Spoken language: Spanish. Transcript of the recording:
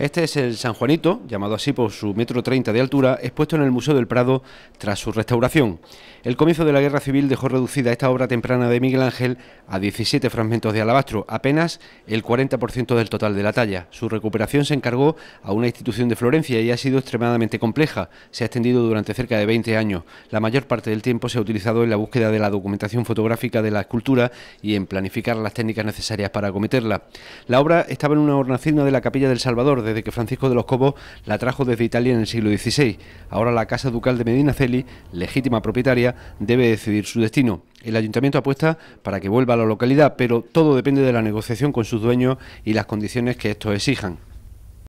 Este es el San Juanito, llamado así por su metro 30 de altura, expuesto en el Museo del Prado tras su restauración. El comienzo de la Guerra Civil dejó reducida esta obra temprana de Miguel Ángel a 17 fragmentos de alabastro, apenas el 40% del total de la talla. Su recuperación se encargó a una institución de Florencia y ha sido extremadamente compleja. Se ha extendido durante cerca de 20 años. La mayor parte del tiempo se ha utilizado en la búsqueda de la documentación fotográfica de la escultura y en planificar las técnicas necesarias para acometerla. La obra estaba en una hornacina de la Capilla del Salvador, desde que Francisco de los Cobos la trajo desde Italia en el siglo XVI. Ahora la Casa Ducal de Medinaceli, legítima propietaria, debe decidir su destino. El ayuntamiento apuesta para que vuelva a la localidad, pero todo depende de la negociación con sus dueños y las condiciones que estos exijan.